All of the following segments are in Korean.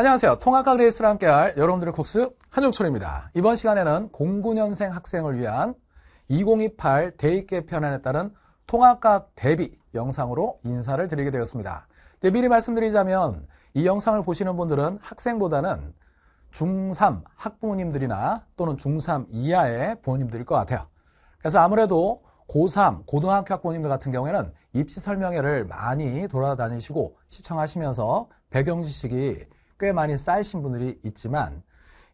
안녕하세요. 통합과 그레이스를 함께할 여러분들의 콕스 한용철입니다. 이번 시간에는 09년생 학생을 위한 2028 대입 개편안에 따른 통합각 대비 영상으로 인사를 드리게 되었습니다. 네, 미리 말씀드리자면 이 영상을 보시는 분들은 학생보다는 중3 학부모님들이나 또는 중3 이하의 부모님들일 것 같아요. 그래서 아무래도 고3, 고등학교 학부모님들 같은 경우에는 입시 설명회를 많이 돌아다니시고 시청하시면서 배경 지식이 꽤 많이 쌓이신 분들이 있지만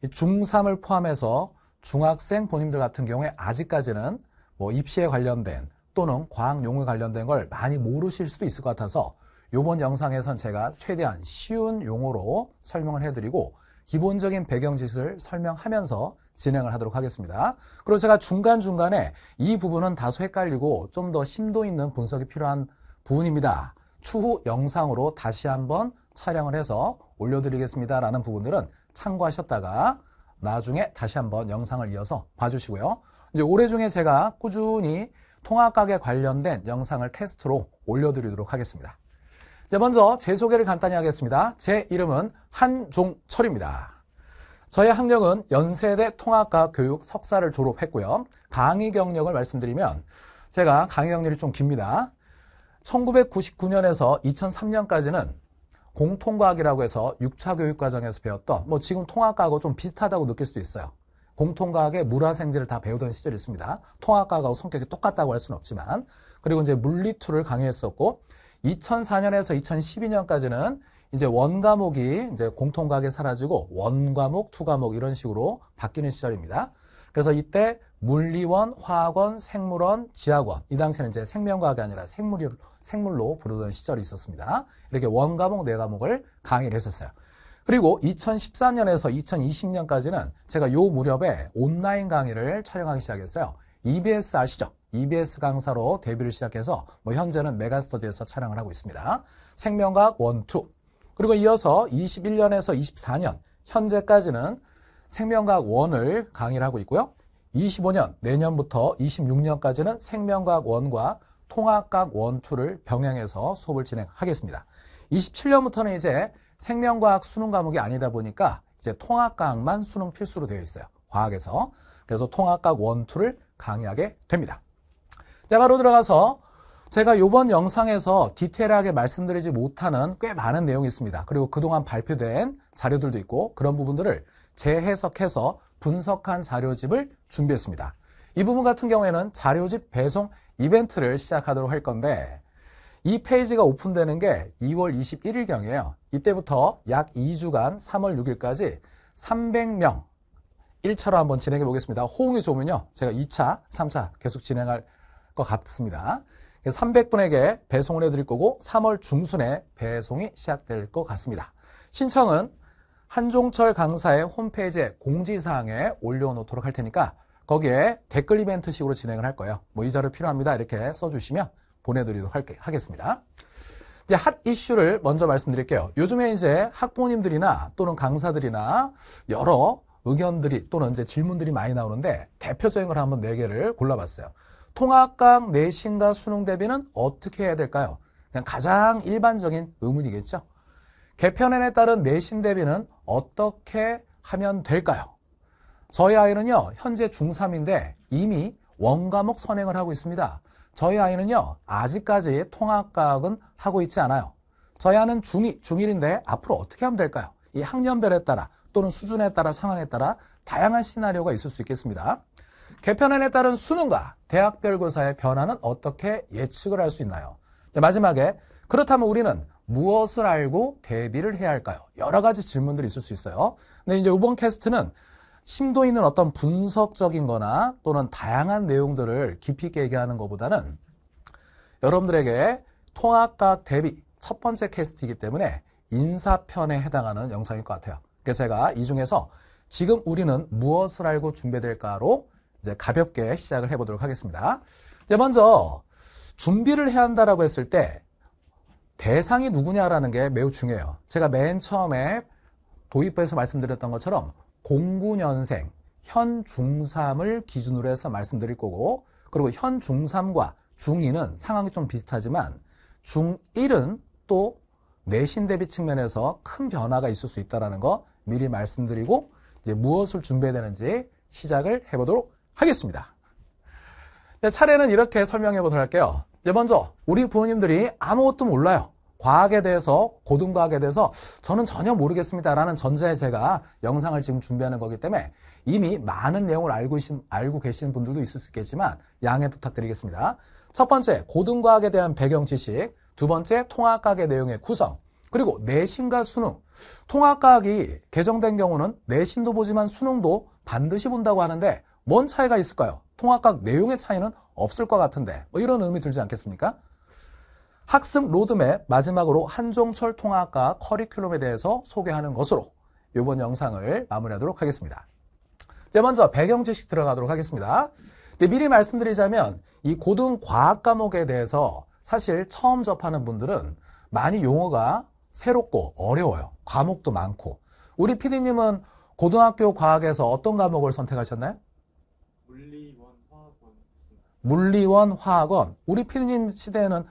중3을 포함해서 중학생 본인들 같은 경우에 아직까지는 뭐 입시에 관련된 또는 과학 용어 관련된 걸 많이 모르실 수도 있을 것 같아서 이번 영상에선 제가 최대한 쉬운 용어로 설명을 해드리고 기본적인 배경 지식을 설명하면서 진행을 하도록 하겠습니다. 그리고 제가 중간중간에 이 부분은 다소 헷갈리고 좀 더 심도 있는 분석이 필요한 부분입니다. 추후 영상으로 다시 한번 촬영을 해서 올려드리겠습니다라는 부분들은 참고하셨다가 나중에 다시 한번 영상을 이어서 봐주시고요. 이제 올해 중에 제가 꾸준히 통합각에 관련된 영상을 캐스트로 올려드리도록 하겠습니다. 자, 먼저 제 소개를 간단히 하겠습니다. 제 이름은 한종철입니다. 저의 학력은 연세대 통합과학 교육 석사를 졸업했고요. 강의 경력을 말씀드리면 제가 강의 경력이 좀 깁니다. 1999년에서 2003년까지는 공통과학이라고 해서 6차 교육 과정에서 배웠던 뭐 지금 통합과하고 좀 비슷하다고 느낄 수도 있어요. 공통과학의 물화생지를 다 배우던 시절이 있습니다. 통합과학하고 성격이 똑같다고 할 수는 없지만 그리고 이제 물리투를 강의했었고 2004년에서 2012년까지는 이제 원 과목이 이제 공통과학에 사라지고 원 과목, 투 과목 이런 식으로 바뀌는 시절입니다. 그래서 이때 물리원, 화학원, 생물원, 지학원 이 당시에는 이제 생명과학이 아니라 생물이 생물로 부르던 시절이 있었습니다. 이렇게 원과목, 내과목을 네 강의를 했었어요. 그리고 2014년에서 2020년까지는 제가 요 무렵에 온라인 강의를 촬영하기 시작했어요. EBS 아시죠? EBS 강사로 데뷔를 시작해서 뭐 현재는 메가스터디에서 촬영을 하고 있습니다. 생명과학 1, 2. 그리고 이어서 21년에서 24년 현재까지는 생명과학 1을 강의를 하고 있고요. 25년 내년부터 26년까지는 생명과학 1과 통합각 원투를 병행해서 수업을 진행하겠습니다. 27년부터는 이제 생명과학 수능 과목이 아니다 보니까 이제 통합과학만 수능 필수로 되어 있어요. 과학에서. 그래서 통합과학 원투를 강의하게 됩니다. 자, 바로 들어가서 제가 이번 영상에서 디테일하게 말씀드리지 못하는 꽤 많은 내용이 있습니다. 그리고 그동안 발표된 자료들도 있고 그런 부분들을 재해석해서 분석한 자료집을 준비했습니다. 이 부분 같은 경우에는 자료집 배송 이벤트를 시작하도록 할 건데 이 페이지가 오픈되는 게 2월 21일경이에요. 이때부터 약 2주간 3월 6일까지 300명 1차로 한번 진행해 보겠습니다. 호응이 좋으면요. 제가 2차, 3차 계속 진행할 것 같습니다. 300분에게 배송을 해드릴 거고 3월 중순에 배송이 시작될 것 같습니다. 신청은 한종철 강사의 홈페이지에 공지사항에 올려놓도록 할 테니까 거기에 댓글 이벤트 식으로 진행을 할 거예요. 뭐 이 자료 필요합니다. 이렇게 써주시면 보내드리도록 할게, 하겠습니다. 이제 핫 이슈를 먼저 말씀드릴게요. 요즘에 이제 학부모님들이나 또는 강사들이나 여러 의견들이 또는 이제 질문들이 많이 나오는데 대표적인 걸 한번 4 개를 골라봤어요. 통합강 내신과 수능 대비는 어떻게 해야 될까요? 그냥 가장 일반적인 의문이겠죠. 개편안에 따른 내신 대비는 어떻게 하면 될까요? 저희 아이는요, 현재 중3인데 이미 원과목 선행을 하고 있습니다. 저희 아이는요, 아직까지 통합과학은 하고 있지 않아요. 저희 아이는 중2, 중1인데 앞으로 어떻게 하면 될까요? 이 학년별에 따라 또는 수준에 따라 상황에 따라 다양한 시나리오가 있을 수 있겠습니다. 개편안에 따른 수능과 대학별고사의 변화는 어떻게 예측을 할 수 있나요? 네, 마지막에 그렇다면 우리는 무엇을 알고 대비를 해야 할까요? 여러 가지 질문들이 있을 수 있어요. 근데 네, 이제 이번 캐스트는 심도 있는 어떤 분석적인 거나 또는 다양한 내용들을 깊이 있게 얘기하는 것보다는 여러분들에게 통합각 대비 첫 번째 캐스트이기 때문에 인사편에 해당하는 영상일 것 같아요. 그래서 제가 이 중에서 지금 우리는 무엇을 알고 준비될까로 이제 가볍게 시작을 해보도록 하겠습니다. 이제 먼저 준비를 해야 한다라고 했을 때 대상이 누구냐라는 게 매우 중요해요. 제가 맨 처음에 도입부에서 말씀드렸던 것처럼 09년생, 현 중3을 기준으로 해서 말씀드릴 거고 그리고 현 중3과 중2는 상황이 좀 비슷하지만 중1은 또 내신 대비 측면에서 큰 변화가 있을 수 있다는 거 미리 말씀드리고 이제 무엇을 준비해야 되는지 시작을 해보도록 하겠습니다. 네, 차례는 이렇게 설명해 보도록 할게요. 먼저 우리 부모님들이 아무것도 몰라요. 과학에 대해서 고등과학에 대해서 저는 전혀 모르겠습니다라는 전제에 제가 영상을 지금 준비하는 거기 때문에 이미 많은 내용을 알고, 계신, 알고 계시는 분들도 있을 수 있겠지만 양해 부탁드리겠습니다. 첫 번째 고등과학에 대한 배경 지식, 두 번째 통합과학의 내용의 구성, 그리고 내신과 수능. 통합과학이 개정된 경우는 내신도 보지만 수능도 반드시 본다고 하는데 뭔 차이가 있을까요? 통합과학 내용의 차이는 없을 것 같은데 뭐 이런 의미 들지 않겠습니까? 학습 로드맵 마지막으로 한종철 통합과 커리큘럼에 대해서 소개하는 것으로 이번 영상을 마무리하도록 하겠습니다. 자, 먼저 배경 지식 들어가도록 하겠습니다. 미리 말씀드리자면 이 고등 과학 과목에 대해서 사실 처음 접하는 분들은 많이 용어가 새롭고 어려워요. 과목도 많고. 우리 PD님은 고등학교 과학에서 어떤 과목을 선택하셨나요? 물리원, 화학원. 물리원, 화학원. 우리 PD님 시대에는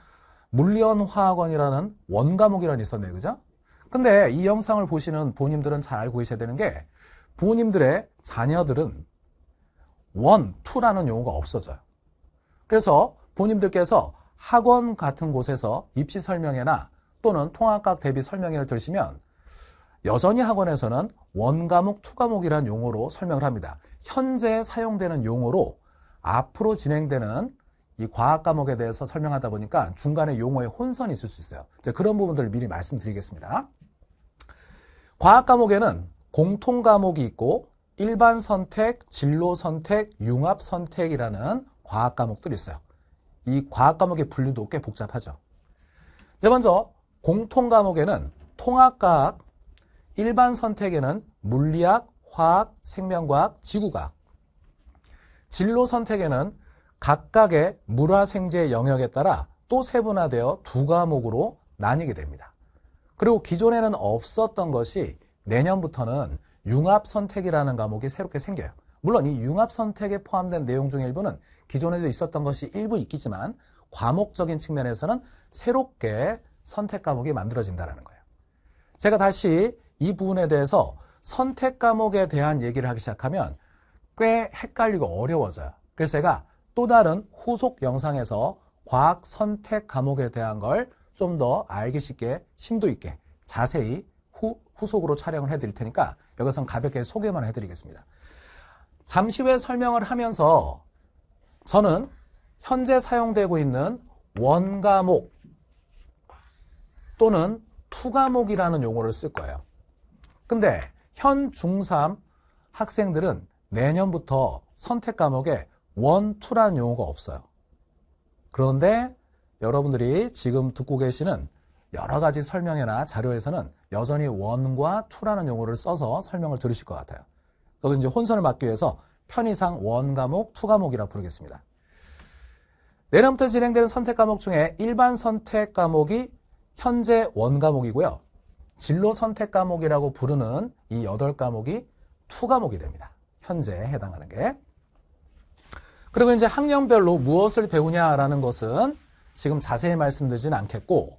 물리언화학원이라는 원과목이란 있었네요. 그죠? 근데 이 영상을 보시는 부모님들은 잘 알고 계셔야 되는 게 부모님들의 자녀들은 원, 투라는 용어가 없어져요. 그래서 부모님들께서 학원 같은 곳에서 입시 설명회나 또는 통합각 대비 설명회를 들으시면 여전히 학원에서는 원과목, 투과목이란 용어로 설명을 합니다. 현재 사용되는 용어로 앞으로 진행되는 이 과학 과목에 대해서 설명하다 보니까 중간에 용어의 혼선이 있을 수 있어요. 그런 부분들을 미리 말씀드리겠습니다. 과학 과목에는 공통 과목이 있고 일반 선택, 진로 선택, 융합 선택이라는 과학 과목들이 있어요. 이 과학 과목의 분류도 꽤 복잡하죠. 네, 먼저 공통 과목에는 통합과학, 일반 선택에는 물리학, 화학, 생명과학, 지구과학, 진로 선택에는 각각의 물화 생제 영역에 따라 또 세분화되어 두 과목으로 나뉘게 됩니다. 그리고 기존에는 없었던 것이 내년부터는 융합 선택이라는 과목이 새롭게 생겨요. 물론 이 융합 선택에 포함된 내용 중 일부는 기존에도 있었던 것이 일부 있겠지만 과목적인 측면에서는 새롭게 선택 과목이 만들어진다는 거예요. 제가 다시 이 부분에 대해서 선택 과목에 대한 얘기를 하기 시작하면 꽤 헷갈리고 어려워져요. 그래서 제가 또 다른 후속 영상에서 과학 선택 과목에 대한 걸 좀 더 알기 쉽게 심도 있게 자세히 후, 후속으로 촬영을 해드릴 테니까 여기선 가볍게 소개만 해드리겠습니다. 잠시 후에 설명을 하면서 저는 현재 사용되고 있는 원과목 또는 투과목이라는 용어를 쓸 거예요. 근데 현 중3 학생들은 내년부터 선택 과목에 원, 투라는 용어가 없어요. 그런데 여러분들이 지금 듣고 계시는 여러 가지 설명이나 자료에서는 여전히 원과 투라는 용어를 써서 설명을 들으실 것 같아요. 저도 이제 혼선을 막기 위해서 편의상 원 과목, 투 과목이라 부르겠습니다. 내년부터 진행되는 선택 과목 중에 일반 선택 과목이 현재 원 과목이고요. 진로 선택 과목이라고 부르는 이 8과목이 투 과목이 됩니다. 현재 해당하는 게. 그리고 이제 학년별로 무엇을 배우냐라는 것은 지금 자세히 말씀드리진 않겠고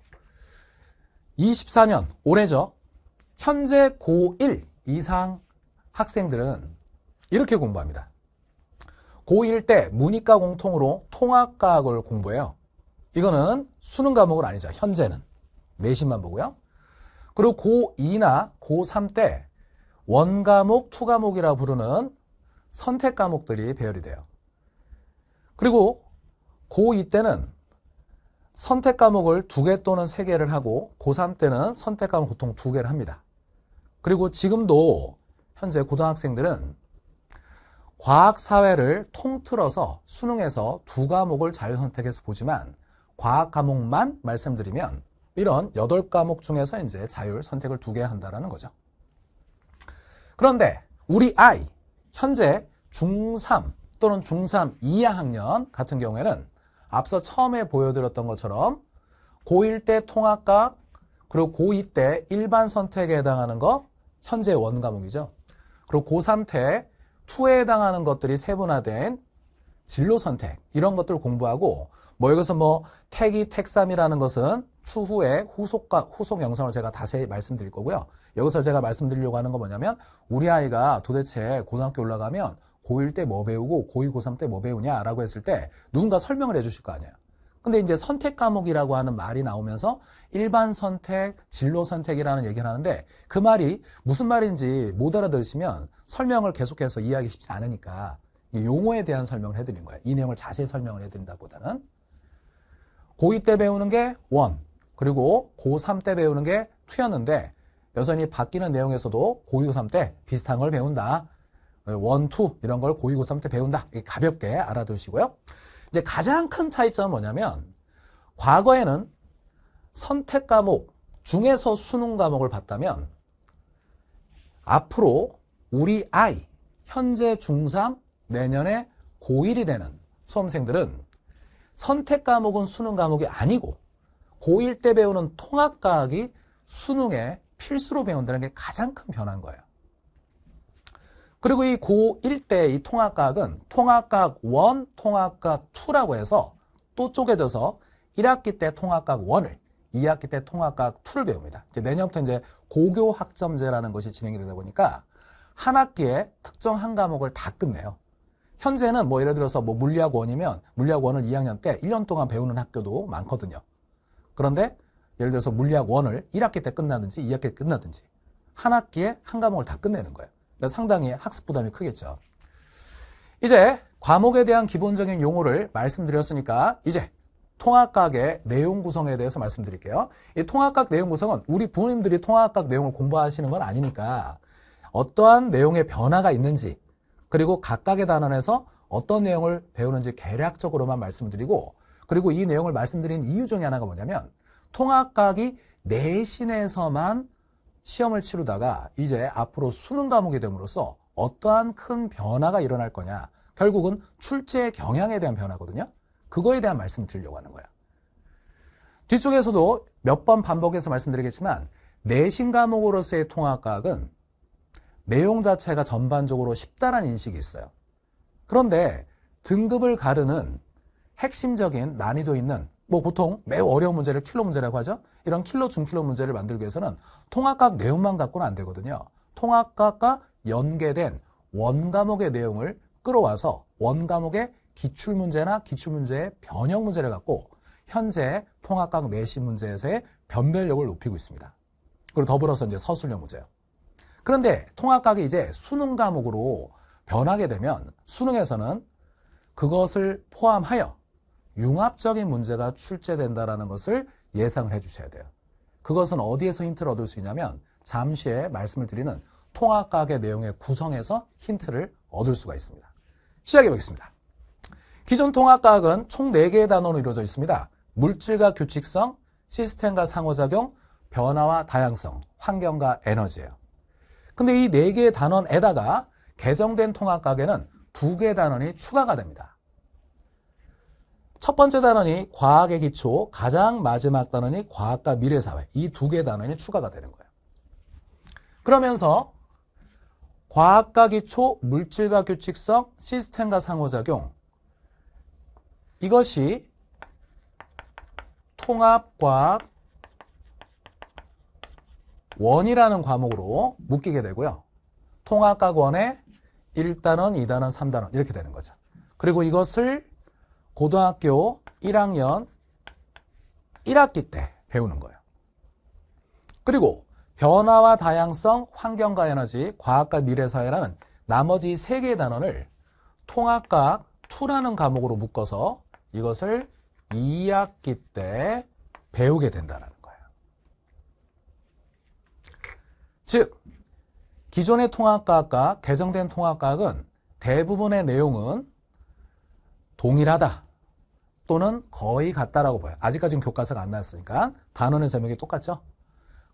24년 올해죠. 현재 고1 이상 학생들은 이렇게 공부합니다. 고1 때 문이과 공통으로 통합과학을 공부해요. 이거는 수능 과목은 아니죠. 현재는. 내신만 보고요. 그리고 고2나 고3 때 원과목, 투과목이라 부르는 선택 과목들이 배열이 돼요. 그리고 고2 때는 선택 과목을 두 개 또는 세 개를 하고 고3 때는 선택 과목 보통 두 개를 합니다. 그리고 지금도 현재 고등학생들은 과학 사회를 통틀어서 수능에서 두 과목을 자유 선택해서 보지만 과학 과목만 말씀드리면 이런 여덟 과목 중에서 이제 자율 선택을 두 개 한다라는 거죠. 그런데 우리 아이 현재 중3 또는 중3 이하 학년 같은 경우에는 앞서 처음에 보여드렸던 것처럼 고1 때 통합과학 그리고 고2 때 일반 선택에 해당하는 거 현재 원 과목이죠. 그리고 고3 때 2에 해당하는 것들이 세분화된 진로 선택 이런 것들을 공부하고 뭐 이것은 뭐 택이 택삼이라는 것은 추후에 후속과 후속 영상을 제가 다시 말씀드릴 거고요. 여기서 제가 말씀드리려고 하는 거 뭐냐면 우리 아이가 도대체 고등학교 올라가면 고1 때 뭐 배우고 고2, 고3 때 뭐 배우냐라고 했을 때 누군가 설명을 해주실 거 아니에요. 근데 이제 선택 과목이라고 하는 말이 나오면서 일반 선택, 진로 선택이라는 얘기를 하는데 그 말이 무슨 말인지 못 알아들으시면 설명을 계속해서 이해하기 쉽지 않으니까 용어에 대한 설명을 해드린 거예요. 이 내용을 자세히 설명을 해드린다보다는 고2 때 배우는 게 원, 그리고 고3 때 배우는 게 투였는데 여전히 바뀌는 내용에서도 고2, 고3 때 비슷한 걸 배운다. 원, 투 이런 걸 고2고3 때 배운다. 가볍게 알아두시고요. 이제 가장 큰 차이점은 뭐냐면 과거에는 선택 과목 중에서 수능 과목을 봤다면 앞으로 우리 아이 현재 중3 내년에 고1이 되는 수험생들은 선택 과목은 수능 과목이 아니고 고1 때 배우는 통합 과학이 수능에 필수로 배운다는 게 가장 큰 변화인 거예요. 그리고 이 고1 때이통합과학은통합과학 1, 통합과학 2라고 해서 또 쪼개져서 1학기 때통합과학 1을 2학기 때통합과학 2를 배웁니다. 이제 내년부터 이제 고교 학점제라는 것이 진행이 되다 보니까 한 학기에 특정 한 과목을 다 끝내요. 현재는 뭐 예를 들어서 뭐 물리학 원이면 물리학 원을 2학년 때 1년 동안 배우는 학교도 많거든요. 그런데 예를 들어서 물리학 원을 1학기 때 끝나든지 2학기 때 끝나든지 한 학기에 한 과목을 다 끝내는 거예요. 상당히 학습 부담이 크겠죠. 이제 과목에 대한 기본적인 용어를 말씀드렸으니까 이제 통합각의 내용 구성에 대해서 말씀드릴게요. 이 통합각 내용 구성은 우리 부모님들이 통합각 내용을 공부하시는 건 아니니까 어떠한 내용의 변화가 있는지 그리고 각각의 단원에서 어떤 내용을 배우는지 개략적으로만 말씀드리고 그리고 이 내용을 말씀드린 이유 중에 하나가 뭐냐면 통합각이 내신에서만 시험을 치르다가 이제 앞으로 수능 과목이 됨으로써 어떠한 큰 변화가 일어날 거냐. 결국은 출제 경향에 대한 변화거든요. 그거에 대한 말씀을 드리려고 하는 거야. 뒤쪽에서도 몇 번 반복해서 말씀드리겠지만 내신 과목으로서의 통합과학은 내용 자체가 전반적으로 쉽다라는 인식이 있어요. 그런데 등급을 가르는 핵심적인 난이도 있는 뭐 보통 매우 어려운 문제를 킬러 문제라고 하죠. 이런 킬러 중킬러 문제를 만들기 위해서는 통합각 내용만 갖고는 안 되거든요. 통합각과 연계된 원 과목의 내용을 끌어와서 원 과목의 기출 문제나 기출 문제의 변형 문제를 갖고 현재 통합각 내신 문제에서의 변별력을 높이고 있습니다. 그리고 더불어서 이제 서술형 문제요. 그런데 통합각이 이제 수능 과목으로 변하게 되면 수능에서는 그것을 포함하여 융합적인 문제가 출제된다라는 것을 예상을 해 주셔야 돼요. 그것은 어디에서 힌트를 얻을 수 있냐면 잠시에 말씀을 드리는 통합과학의 내용의 구성에서 힌트를 얻을 수가 있습니다. 시작해 보겠습니다. 기존 통합과학은 총 4개의 단원으로 이루어져 있습니다. 물질과 규칙성, 시스템과 상호작용, 변화와 다양성, 환경과 에너지예요. 근데 이 4개의 단원에다가 개정된 통합과학에는 2개의 단원이 추가가 됩니다. 첫 번째 단원이 과학의 기초, 가장 마지막 단원이 과학과 미래사회. 이 두 개 단원이 추가가 되는 거예요. 그러면서 과학과 기초, 물질과 규칙성, 시스템과 상호작용. 이것이 통합과학 원이라는 과목으로 묶이게 되고요. 통합과학원의 1단원, 2단원, 3단원 이렇게 되는 거죠. 그리고 이것을 고등학교 1학년 1학기 때 배우는 거예요. 그리고 변화와 다양성, 환경과 에너지, 과학과 미래사회라는 나머지 3개의 단원을 통합과학 2라는 과목으로 묶어서 이것을 2학기 때 배우게 된다는 거예요. 즉, 기존의 통합과학과 개정된 통합과학은 대부분의 내용은 동일하다. 또는 거의 같다라고 봐요. 아직까지는 교과서가 안 나왔으니까 단원의 제목이 똑같죠.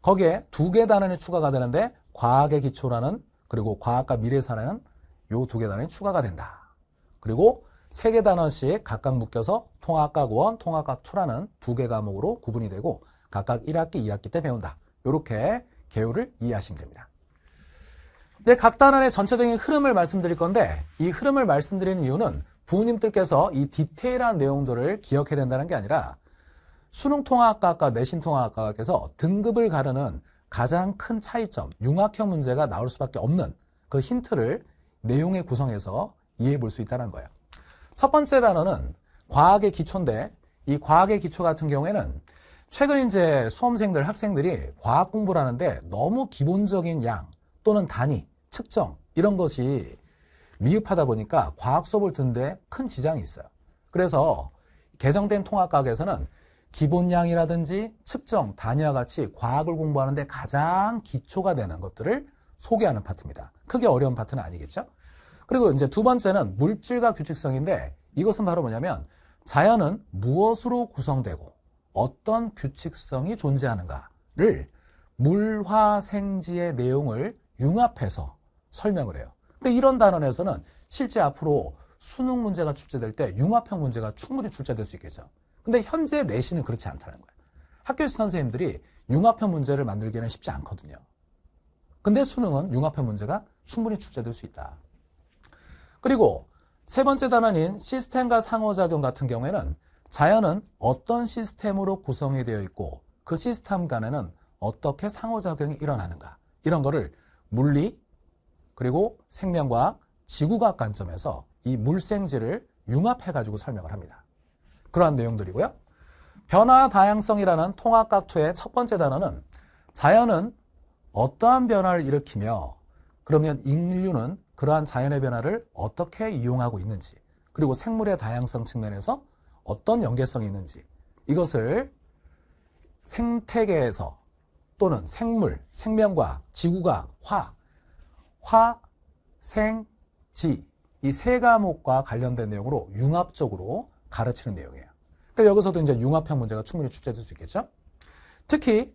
거기에 두 개 단원이 추가가 되는데 과학의 기초라는 그리고 과학과 미래 사례는 요 두 개 단원이 추가가 된다. 그리고 세 개 단원씩 각각 묶여서 통합과 원, 통합과 투라는두 개 과목으로 구분이 되고 각각 1학기, 2학기 때 배운다. 이렇게 개요를 이해하시면 됩니다. 이제 각 단원의 전체적인 흐름을 말씀드릴 건데 이 흐름을 말씀드리는 이유는 부모님들께서 이 디테일한 내용들을 기억해야 된다는 게 아니라 수능통화학과와 내신통화학과께서 등급을 가르는 가장 큰 차이점, 융합형 문제가 나올 수밖에 없는 그 힌트를 내용의 구성에서 이해해 볼 수 있다는 거예요. 첫 번째 단어는 과학의 기초인데 이 과학의 기초 같은 경우에는 최근 이제 수험생들, 학생들이 과학 공부를 하는데 너무 기본적인 양 또는 단위, 측정 이런 것이 미흡하다 보니까 과학 수업을 듣는데 큰 지장이 있어요. 그래서 개정된 통합과학에서는 기본량이라든지 측정, 단위와 같이 과학을 공부하는데 가장 기초가 되는 것들을 소개하는 파트입니다. 크게 어려운 파트는 아니겠죠? 그리고 이제 두 번째는 물질과 규칙성인데 이것은 바로 뭐냐면 자연은 무엇으로 구성되고 어떤 규칙성이 존재하는가를 물화생지의 내용을 융합해서 설명을 해요. 근데 그러니까 이런 단원에서는 실제 앞으로 수능 문제가 출제될 때 융합형 문제가 충분히 출제될 수 있겠죠. 근데 현재 내신은 그렇지 않다는 거예요. 학교에서 선생님들이 융합형 문제를 만들기는 쉽지 않거든요. 근데 수능은 융합형 문제가 충분히 출제될 수 있다. 그리고 세 번째 단원인 시스템과 상호작용 같은 경우에는 자연은 어떤 시스템으로 구성이 되어 있고 그 시스템 간에는 어떻게 상호작용이 일어나는가 이런 거를 물리, 그리고 생명과 지구과학 관점에서 이 물생지를 융합해가지고 설명을 합니다. 그러한 내용들이고요. 변화 다양성이라는 통합각투의 첫 번째 단어는 자연은 어떠한 변화를 일으키며 그러면 인류는 그러한 자연의 변화를 어떻게 이용하고 있는지 그리고 생물의 다양성 측면에서 어떤 연계성이 있는지 이것을 생태계에서 또는 생물, 생명과 지구과학, 화학 화, 생, 지. 이 세 과목과 관련된 내용으로 융합적으로 가르치는 내용이에요. 그러니까 여기서도 이제 융합형 문제가 충분히 출제될 수 있겠죠? 특히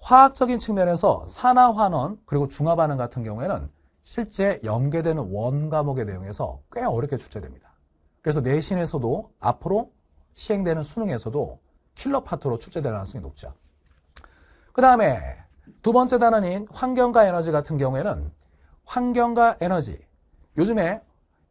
화학적인 측면에서 산화환원 그리고 중화반응 같은 경우에는 실제 연계되는 원 과목의 내용에서 꽤 어렵게 출제됩니다. 그래서 내신에서도 앞으로 시행되는 수능에서도 킬러 파트로 출제될 가능성이 높죠. 그 다음에 두 번째 단원인 환경과 에너지 같은 경우에는 환경과 에너지. 요즘에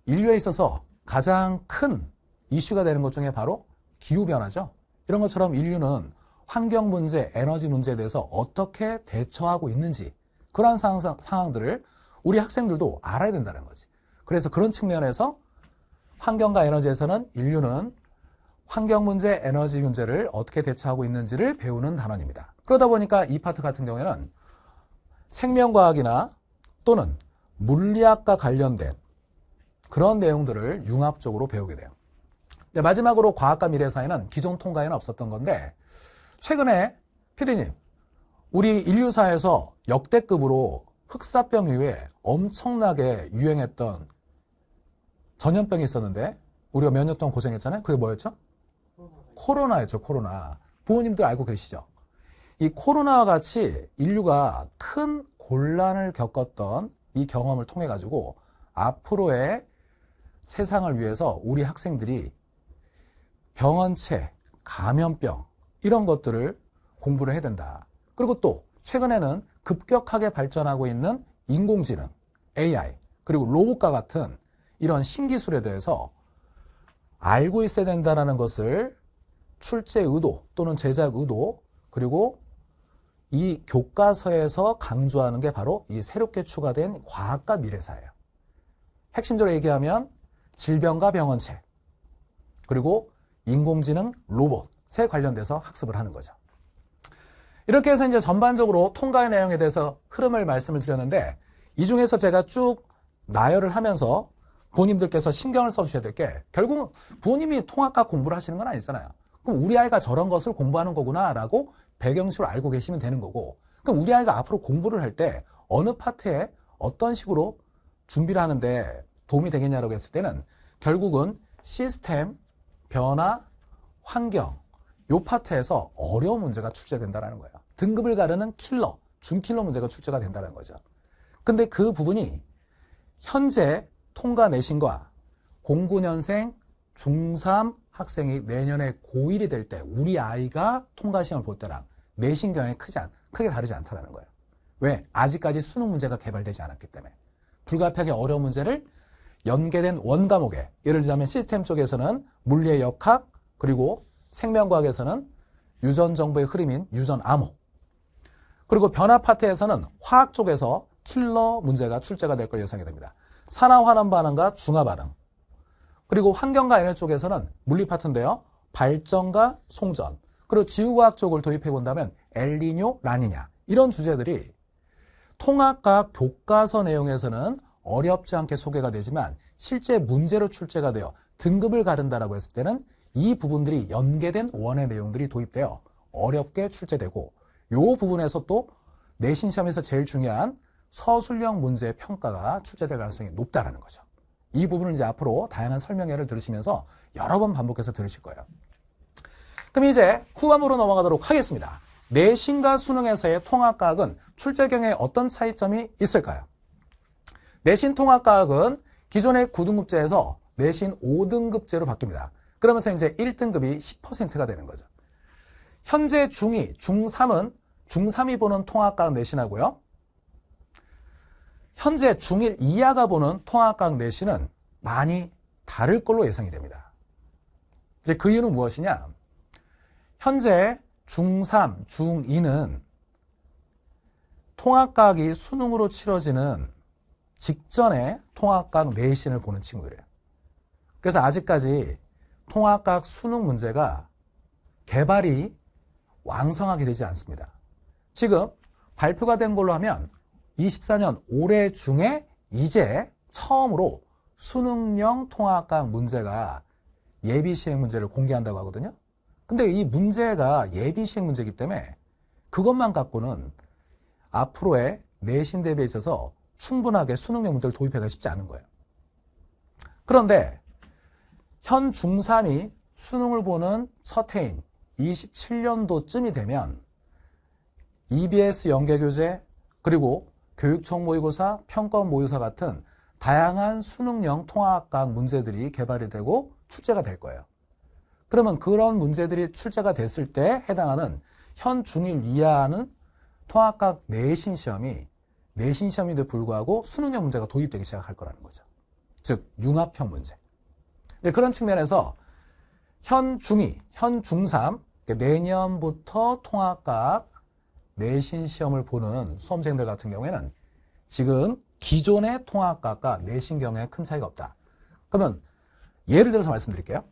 인류에 있어서 가장 큰 이슈가 되는 것 중에 바로 기후변화죠. 이런 것처럼 인류는 환경 문제, 에너지 문제에 대해서 어떻게 대처하고 있는지 그러한 상황, 들을 우리 학생들도 알아야 된다는 거지. 그래서 그런 측면에서 환경과 에너지에서는 인류는 환경 문제, 에너지 문제를 어떻게 대처하고 있는지를 배우는 단원입니다. 그러다 보니까 이 파트 같은 경우에는 생명과학이나 또는 물리학과 관련된 그런 내용들을 융합적으로 배우게 돼요. 마지막으로 과학과 미래사회는 기존 통과에는 없었던 건데 최근에 피디님 우리 인류사에서 역대급으로 흑사병 이후에 엄청나게 유행했던 전염병이 있었는데 우리가 몇 년 동안 고생했잖아요. 그게 뭐였죠? 코로나였죠. 코로나. 부모님들 알고 계시죠? 이 코로나와 같이 인류가 큰 곤란을 겪었던 이 경험을 통해 가지고 앞으로의 세상을 위해서 우리 학생들이 병원체, 감염병 이런 것들을 공부를 해야 된다. 그리고 또 최근에는 급격하게 발전하고 있는 인공지능, AI 그리고 로봇과 같은 이런 신기술에 대해서 알고 있어야 된다라는 것을 출제 의도 또는 제작 의도 그리고 이 교과서에서 강조하는 게 바로 이 새롭게 추가된 과학과 미래사예요. 핵심적으로 얘기하면 질병과 병원체 그리고 인공지능 로봇에 관련돼서 학습을 하는 거죠. 이렇게 해서 이제 전반적으로 통과의 내용에 대해서 흐름을 말씀을 드렸는데 이 중에서 제가 쭉 나열을 하면서 부모님들께서 신경을 써주셔야 될 게 결국 부모님이 통합과 공부를 하시는 건 아니잖아요. 그럼 우리 아이가 저런 것을 공부하는 거구나라고 배경식으로 알고 계시면 되는 거고 그럼 그러니까 우리 아이가 앞으로 공부를 할 때 어느 파트에 어떤 식으로 준비를 하는데 도움이 되겠냐라고 했을 때는 결국은 시스템, 변화, 환경 요 파트에서 어려운 문제가 출제된다는 거예요. 등급을 가르는 킬러, 준킬러 문제가 출제가 된다는 거죠. 근데 그 부분이 현재 통과 내신과 09년생, 중3, 학생이 내년에 고1이 될 때 우리 아이가 통과시험을 볼 때랑 내신 경향이 크지 않, 크게 다르지 않다라는 거예요. 왜? 아직까지 수능 문제가 개발되지 않았기 때문에. 불가피하게 어려운 문제를 연계된 원과목에 예를 들자면 시스템 쪽에서는 물리의 역학 그리고 생명과학에서는 유전 정보의 흐름인 유전 암호 그리고 변화 파트에서는 화학 쪽에서 킬러 문제가 출제가 될 걸 예상이 됩니다. 산화 환원 반응과 중화 반응 그리고 환경과 에너지 쪽에서는 물리 파트인데요. 발전과 송전, 그리고 지구과학 쪽을 도입해 본다면 엘리뇨, 라니냐 이런 주제들이 통합과학 교과서 내용에서는 어렵지 않게 소개가 되지만 실제 문제로 출제가 되어 등급을 가른다라고 했을 때는 이 부분들이 연계된 원의 내용들이 도입되어 어렵게 출제되고 요 부분에서 또 내신 시험에서 제일 중요한 서술형 문제 평가가 출제될 가능성이 높다라는 거죠. 이 부분을 이제 앞으로 다양한 설명회를 들으시면서 여러 번 반복해서 들으실 거예요. 그럼 이제 후반부로 넘어가도록 하겠습니다. 내신과 수능에서의 통합과학은 출제경에 어떤 차이점이 있을까요? 내신 통합과학은 기존의 9등급제에서 내신 5등급제로 바뀝니다. 그러면서 이제 1등급이 10%가 되는 거죠. 현재 중2, 중3은 중3이 보는 통합과학 내신하고요. 현재 중1 이하가 보는 통합각 내신은 많이 다를 걸로 예상이 됩니다. 이제 그 이유는 무엇이냐? 현재 중3, 중2는 통합과학이 수능으로 치러지는 직전에 통합과학 내신을 보는 친구들이에요. 그래서 아직까지 통합과학 수능 문제가 개발이 왕성하게 되지 않습니다. 지금 발표가 된 걸로 하면 2024년 올해 중에 이제 처음으로 수능형 통합학 문제가 예비 시행 문제를 공개한다고 하거든요. 근데 이 문제가 예비 시행 문제이기 때문에 그것만 갖고는 앞으로의 내신 대비에 있어서 충분하게 수능형 문제를 도입하기가 쉽지 않은 거예요. 그런데 현 중3이 수능을 보는 첫 해인 27년도쯤이 되면 EBS 연계교재 그리고 교육청 모의고사, 평가원 모의고사 같은 다양한 수능형 통합학 문제들이 개발이 되고 출제가 될 거예요. 그러면 그런 문제들이 출제가 됐을 때 해당하는 현 중1 이하는 통합학 내신 시험이 내신 시험에도 불구하고 수능형 문제가 도입되기 시작할 거라는 거죠. 즉 융합형 문제. 근데 그런 측면에서 현중이현 중3 그러니까 내년부터 통합학 내신 시험을 보는 수험생들 같은 경우에는 지금 기존의 통합과학과 내신 경향에 큰 차이가 없다. 그러면 예를 들어서 말씀드릴게요.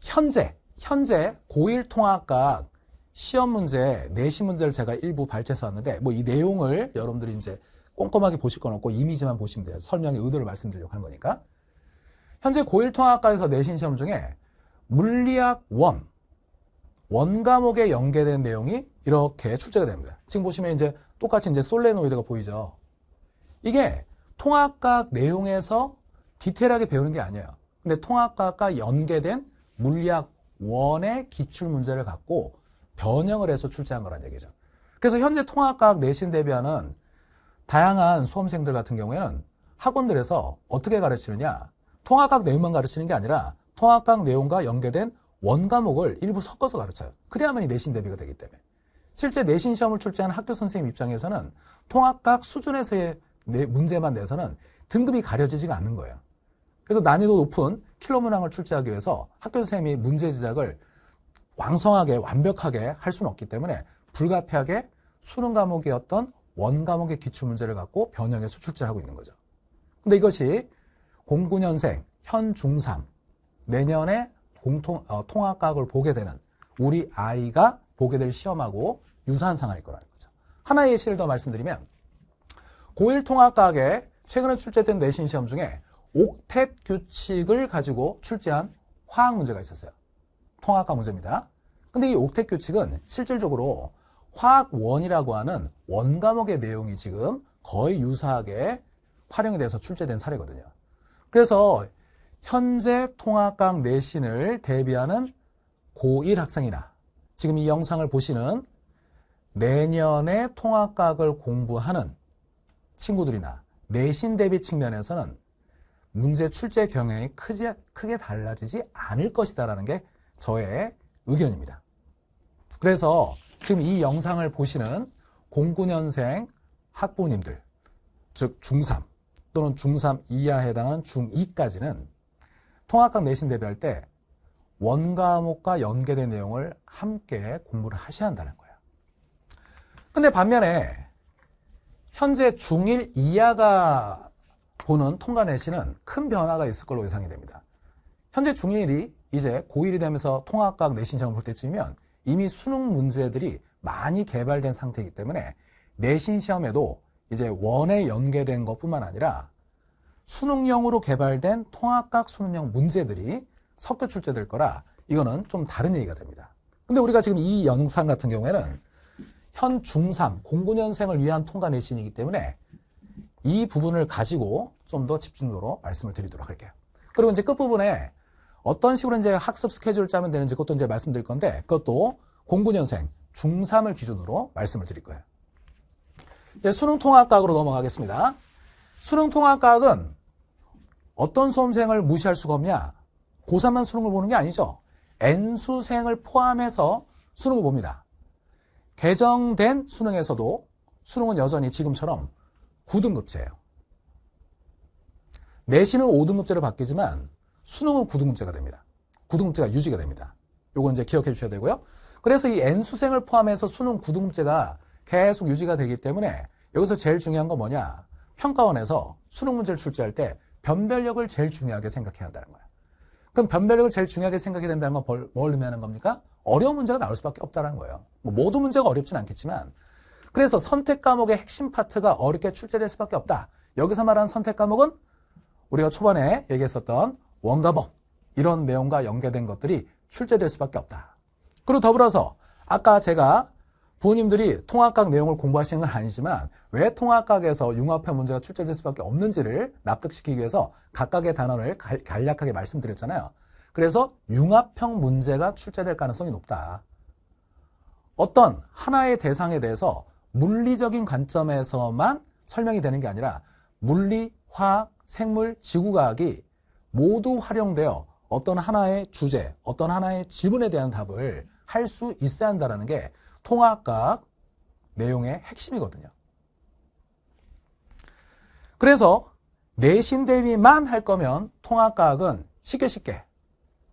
현재 현재 고1 통합과학 시험 문제, 내신 문제를 제가 일부 발췌해서 왔는데 뭐 이 내용을 여러분들이 이제 꼼꼼하게 보실 건 없고 이미지만 보시면 돼요. 설명의 의도를 말씀드리려고 하는 거니까. 현재 고1 통합과에서 내신 시험 중에 물리학 1, 원 과목에 연계된 내용이 이렇게 출제가 됩니다. 지금 보시면 이제 똑같이 이제 솔레노이드가 보이죠. 이게 통합과학 내용에서 디테일하게 배우는 게 아니에요. 근데 통합과학과 연계된 물리학 원의 기출 문제를 갖고 변형을 해서 출제한 거란 얘기죠. 그래서 현재 통합과학 내신 대비하는 다양한 수험생들 같은 경우에는 학원들에서 어떻게 가르치느냐 통합과학 내용만 가르치는 게 아니라 통합과학 내용과 연계된 원과목을 일부 섞어서 가르쳐요. 그래야만 이 내신 대비가 되기 때문에. 실제 내신 시험을 출제하는 학교 선생님 입장에서는 통합각 수준에서의 문제만 내서는 등급이 가려지지가 않는 거예요. 그래서 난이도 높은 킬러 문항을 출제하기 위해서 학교 선생님이 문제 제작을 왕성하게 완벽하게 할 수는 없기 때문에 불가피하게 수능 과목이었던 원 과목의 기출 문제를 갖고 변형해서 출제를 하고 있는 거죠. 근데 이것이 09년생 현 중3 내년에 공통 어, 통합과학을 보게 되는 우리 아이가 보게 될 시험하고 유사한 상황일 거라는 거죠. 하나의 예시를 더 말씀드리면 고1 통합과학에 최근에 출제된 내신 시험 중에 옥텟 규칙을 가지고 출제한 화학 문제가 있었어요. 통합과 문제입니다. 근데 이 옥텟 규칙은 실질적으로 화학원이라고 하는 원과목의 내용이 지금 거의 유사하게 활용이 돼서 출제된 사례거든요. 그래서 현재 통합과학 내신을 대비하는 고1 학생이나 지금 이 영상을 보시는 내년에 통합과학을 공부하는 친구들이나 내신 대비 측면에서는 문제 출제 경향이 크지, 크게 달라지지 않을 것이다라는 게 저의 의견입니다. 그래서 지금 이 영상을 보시는 09년생 학부모님들, 즉 중3 또는 중3 이하에 해당하는 중2까지는 통합학 내신 대비할 때 원과목과 연계된 내용을 함께 공부를 하셔야 한다는 근데 반면에 현재 중1 이하가 보는 통과 내신은 큰 변화가 있을 걸로 예상이 됩니다. 현재 중1이 이제 고1이 되면서 통합과학 내신 시험을 볼 때쯤이면 이미 수능 문제들이 많이 개발된 상태이기 때문에 내신 시험에도 이제 원에 연계된 것뿐만 아니라 수능형으로 개발된 통합학 수능형 문제들이 섞여 출제될 거라 이거는 좀 다른 얘기가 됩니다. 근데 우리가 지금 이 영상 같은 경우에는 현 중3, 09년생을 위한 통과 내신이기 때문에 이 부분을 가지고 좀 더 집중적으로 말씀을 드리도록 할게요. 그리고 이제 끝부분에 어떤 식으로 이제 학습 스케줄을 짜면 되는지 그것도 이제 말씀드릴 건데 그것도 09년생, 중3을 기준으로 말씀을 드릴 거예요. 이제 수능 통합과학으로 넘어가겠습니다. 수능 통합과학은 어떤 수험생을 무시할 수가 없냐? 고3만 수능을 보는 게 아니죠. N수생을 포함해서 수능을 봅니다. 개정된 수능에서도 수능은 여전히 지금처럼 9등급제예요. 내신은 5등급제로 바뀌지만 수능은 9등급제가 됩니다. 9등급제가 유지가 됩니다. 요건 이제 기억해 주셔야 되고요. 그래서 이 N수생을 포함해서 수능 9등급제가 계속 유지가 되기 때문에 여기서 제일 중요한 건 뭐냐. 평가원에서 수능 문제를 출제할 때 변별력을 제일 중요하게 생각해야 한다는 거예요 그럼 변별력을 제일 중요하게 생각해야 된다는 건 뭘 의미하는 겁니까? 어려운 문제가 나올 수밖에 없다는 거예요. 뭐 모든 문제가 어렵진 않겠지만 그래서 선택 과목의 핵심 파트가 어렵게 출제될 수밖에 없다. 여기서 말하는 선택 과목은 우리가 초반에 얘기했었던 원과목 이런 내용과 연계된 것들이 출제될 수밖에 없다. 그리고 더불어서 아까 제가 부모님들이 통합각 내용을 공부하시는 건 아니지만 왜 통합각에서 융합형 문제가 출제될 수밖에 없는지를 납득시키기 위해서 각각의 단어를 간략하게 말씀드렸잖아요. 그래서 융합형 문제가 출제될 가능성이 높다. 어떤 하나의 대상에 대해서 물리적인 관점에서만 설명이 되는 게 아니라 물리, 화학, 생물, 지구과학이 모두 활용되어 어떤 하나의 주제, 어떤 하나의 질문에 대한 답을 할 수 있어야 한다는 게 통합과학 내용의 핵심이거든요. 그래서 내신 대비만 할 거면 통합과학은 쉽게 쉽게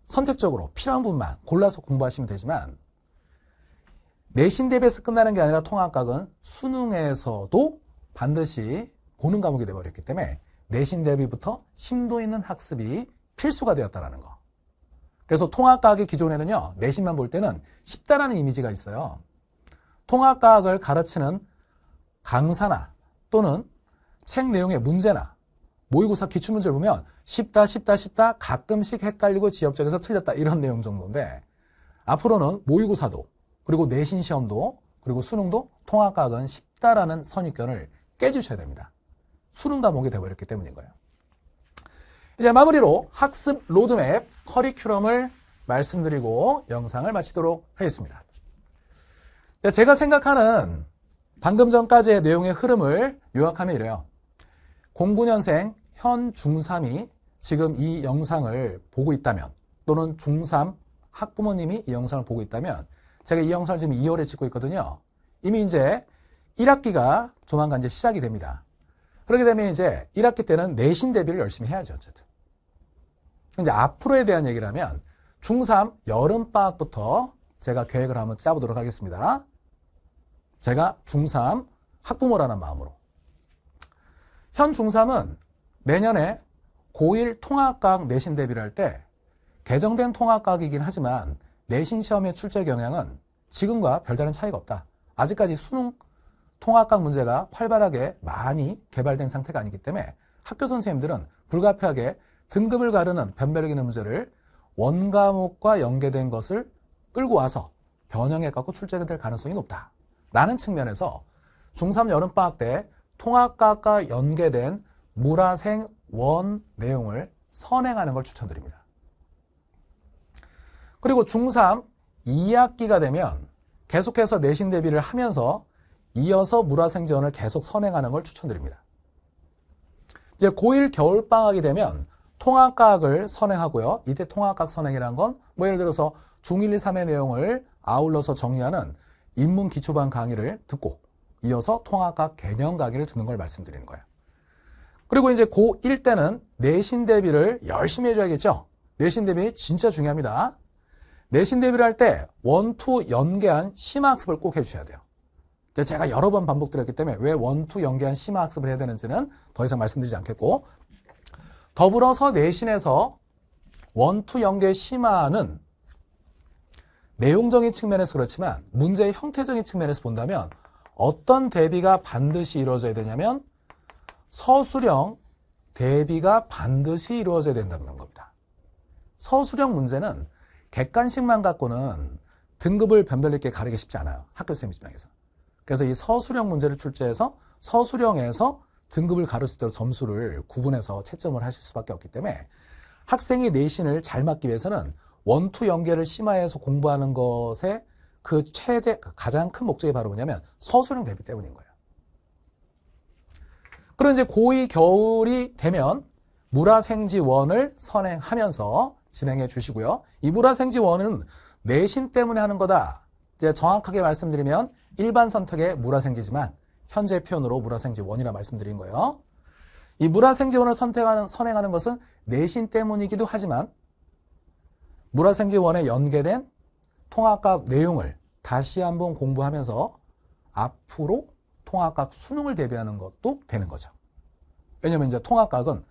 선택적으로 필요한 분만 골라서 공부하시면 되지만 내신 대비에서 끝나는 게 아니라 통합학은 수능에서도 반드시 보는 과목이 되어버렸기 때문에 내신 대비부터 심도 있는 학습이 필수가 되었다는 거. 그래서 통합과학의 기존에는요, 내신만 볼 때는 쉽다라는 이미지가 있어요. 통합과학을 가르치는 강사나 또는 책 내용의 문제나 모의고사 기출문제를 보면 쉽다 쉽다 쉽다 가끔씩 헷갈리고 지역적에서 틀렸다 이런 내용 정도인데 앞으로는 모의고사도 그리고 내신 시험도 그리고 수능도 통합과학은 쉽다라는 선입견을 깨주셔야 됩니다. 수능 과목이 되어버렸기 때문인 거예요. 이제 마무리로 학습 로드맵 커리큘럼을 말씀드리고 영상을 마치도록 하겠습니다. 네, 제가 생각하는 방금 전까지의 내용의 흐름을 요약하면 이래요. 09년생 현 중3이 지금 이 영상을 보고 있다면 또는 중3 학부모님이 이 영상을 보고 있다면 제가 이 영상을 지금 2월에 찍고 있거든요. 이미 이제 1학기가 조만간 이제 시작이 됩니다. 그렇게 되면 이제 1학기 때는 내신 대비를 열심히 해야죠. 어쨌든. 이제 앞으로에 대한 얘기라면 중3 여름방학부터 제가 계획을 한번 짜보도록 하겠습니다. 제가 중3 학부모라는 마음으로. 현 중3은 내년에 고1 통합과학 내신 대비를 할 때 개정된 통합과학이긴 하지만 내신 시험의 출제 경향은 지금과 별다른 차이가 없다. 아직까지 수능 통합과학 문제가 활발하게 많이 개발된 상태가 아니기 때문에 학교 선생님들은 불가피하게 등급을 가르는 변별력 있는 문제를 원과목과 연계된 것을 끌고 와서 변형해 갖고 출제가 될 가능성이 높다. 라는 측면에서 중3 여름방학 때 통합과학과 연계된 물화생 원 내용을 선행하는 걸 추천드립니다. 그리고 중3 2학기가 되면 계속해서 내신 대비를 하면서 이어서 물화생전을 계속 선행하는 걸 추천드립니다. 이제 고1 겨울방학이 되면 통합과학을 선행하고요. 이때 통합과학 선행이란 건 뭐 예를 들어서 중1, 2, 3의 내용을 아울러서 정리하는 인문 기초반 강의를 듣고 이어서 통합과학 개념 강의를 듣는 걸 말씀드리는 거예요. 그리고 이제 고1 때는 내신 대비를 열심히 해줘야겠죠. 내신 대비 진짜 중요합니다. 내신 대비를 할 때 원투 연계한 심화학습을 꼭 해주셔야 돼요. 제가 여러 번 반복드렸기 때문에 왜 원투 연계한 심화학습을 해야 되는지는 더 이상 말씀드리지 않겠고 더불어서 내신에서 원투 연계 심화는 내용적인 측면에서 그렇지만 문제의 형태적인 측면에서 본다면 어떤 대비가 반드시 이루어져야 되냐면 서술형 대비가 반드시 이루어져야 된다는 겁니다. 서술형 문제는 객관식만 갖고는 등급을 변별 있게 가리기 쉽지 않아요. 학교 선생님 입장에서. 그래서 이 서술형 문제를 출제해서 서술형에서 등급을 가를 수 있도록 점수를 구분해서 채점을 하실 수밖에 없기 때문에 학생이 내신을 잘맞기 위해서는 원투 연계를 심화해서 공부하는 것에 그 최대 가장 큰 목적이 바로 뭐냐면 서술형 대비 때문인 거예요. 그리고 이제 고위 겨울이 되면 무라생지원을 선행하면서 진행해 주시고요. 이 무라생지원은 내신 때문에 하는 거다. 이제 정확하게 말씀드리면 일반 선택의 무라생지지만 현재 표현으로 무라생지원이라 말씀드린 거예요. 이 무라생지원을 선택하는 선행하는 것은 내신 때문이기도 하지만 무라생지원에 연계된 통합값 내용을 다시 한번 공부하면서 앞으로 통합각 수능을 대비하는 것도 되는 거죠. 왜냐면 이제 통합각은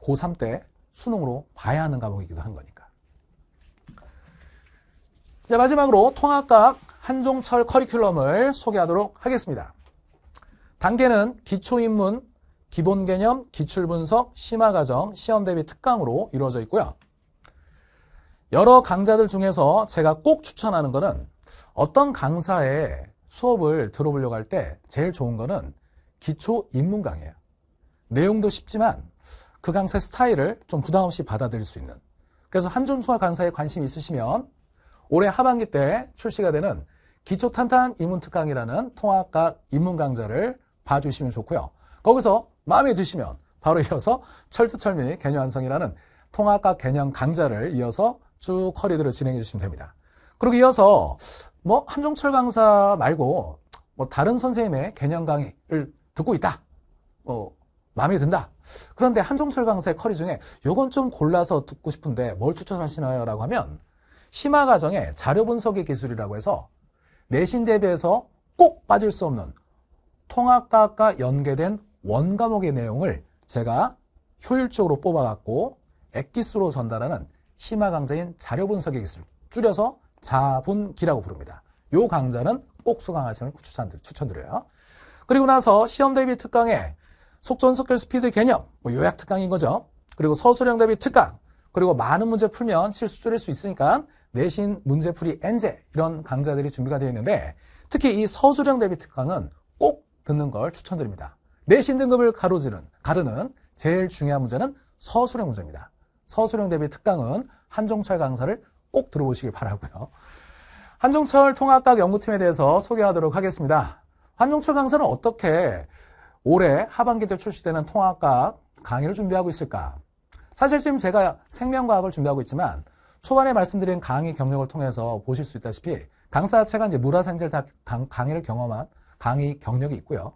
고3 때 수능으로 봐야 하는 과목이기도 한 거니까. 이제 마지막으로 통합각 한종철 커리큘럼을 소개하도록 하겠습니다. 단계는 기초인문, 기본개념, 기출분석, 심화과정, 시험대비 특강으로 이루어져 있고요. 여러 강좌들 중에서 제가 꼭 추천하는 것은 어떤 강사의 수업을 들어보려고 할 때 제일 좋은 거는 기초 입문 강의예요. 내용도 쉽지만 그 강사의 스타일을 좀 부담 없이 받아들일 수 있는. 그래서 한준수학 강사에 관심이 있으시면 올해 하반기 때 출시가 되는 기초 탄탄 입문 특강이라는 통합과 입문 강좌를 봐주시면 좋고요. 거기서 마음에 드시면 바로 이어서 철두철미 개념 완성이라는 통합과 개념 강좌를 이어서 쭉 커리들을 진행해 주시면 됩니다. 그리고 이어서 뭐 한종철 강사 말고 뭐 다른 선생님의 개념 강의를 듣고 있다. 어, 마음에 든다. 그런데 한종철 강사의 커리 중에 요건 좀 골라서 듣고 싶은데 뭘 추천하시나요? 라고 하면 심화 과정의 자료 분석의 기술이라고 해서 내신 대비해서 꼭 빠질 수 없는 통합과학과 연계된 원과목의 내용을 제가 효율적으로 뽑아갖고 액기스로 전달하는 심화 강좌인 자료 분석의 기술 줄여서 자분기라고 부릅니다. 요 강좌는 꼭 수강하시는 추천드, 추천드려요. 그리고 나서 시험 대비 특강에 속전속결 스피드 개념, 뭐 요약 특강인 거죠. 그리고 서술형 대비 특강, 그리고 많은 문제 풀면 실수 줄일 수 있으니까 내신 문제풀이 엔제 이런 강좌들이 준비가 되어 있는데 특히 이 서술형 대비 특강은 꼭 듣는 걸 추천드립니다. 내신 등급을 가로지는 가르는 제일 중요한 문제는 서술형 문제입니다. 서술형 대비 특강은 한종철 강사를 꼭 들어보시길 바라고요. 한종철 통합학 연구팀에 대해서 소개하도록 하겠습니다. 한종철 강사는 어떻게 올해 하반기 때 출시되는 통합학 강의를 준비하고 있을까? 사실 지금 제가 생명과학을 준비하고 있지만 초반에 말씀드린 강의 경력을 통해서 보실 수 있다시피 강사 자 체가 이제 물화생질 강의를 경험한 강의 경력이 있고요.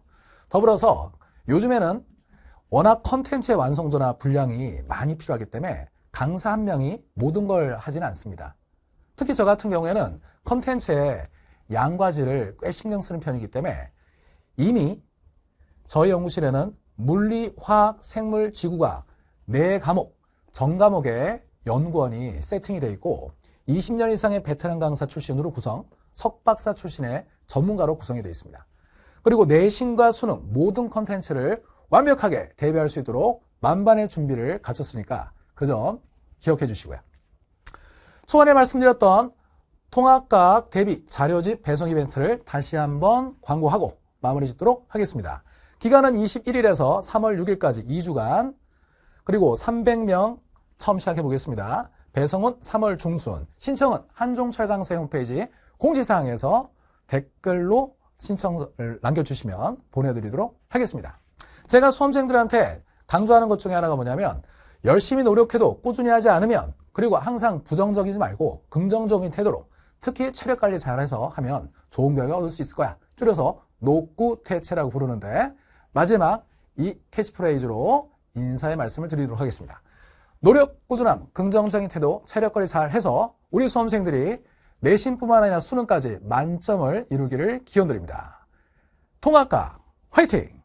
더불어서 요즘에는 워낙 컨텐츠의 완성도나 분량이 많이 필요하기 때문에 강사 한 명이 모든 걸하진 않습니다. 특히 저 같은 경우에는 컨텐츠의 양과 질을 꽤 신경 쓰는 편이기 때문에 이미 저희 연구실에는 물리, 화학, 생물, 지구과학 네 과목, 전과목의 연구원이 세팅이 되어 있고 20년 이상의 베테랑 강사 출신으로 구성, 석박사 출신의 전문가로 구성이 되어 있습니다. 그리고 내신과 수능 모든 컨텐츠를 완벽하게 대비할 수 있도록 만반의 준비를 갖췄으니까 그점 기억해 주시고요. 초반에 말씀드렸던 통합각 대비 자료집 배송 이벤트를 다시 한번 광고하고 마무리 짓도록 하겠습니다. 기간은 21일에서 3월 6일까지 2주간 그리고 300명 처음 시작해 보겠습니다. 배송은 3월 중순, 신청은 한종철강사 홈페이지 공지사항에서 댓글로 신청을 남겨주시면 보내드리도록 하겠습니다. 제가 수험생들한테 강조하는 것 중에 하나가 뭐냐면 열심히 노력해도 꾸준히 하지 않으면 그리고 항상 부정적이지 말고 긍정적인 태도로 특히 체력 관리 잘해서 하면 좋은 결과 얻을 수 있을 거야. 줄여서 노구태체라고 부르는데 마지막 이 캐치프레이즈로 인사의 말씀을 드리도록 하겠습니다. 노력, 꾸준함, 긍정적인 태도, 체력 관리 잘해서 우리 수험생들이 내신뿐만 아니라 수능까지 만점을 이루기를 기원드립니다. 통합과 화이팅!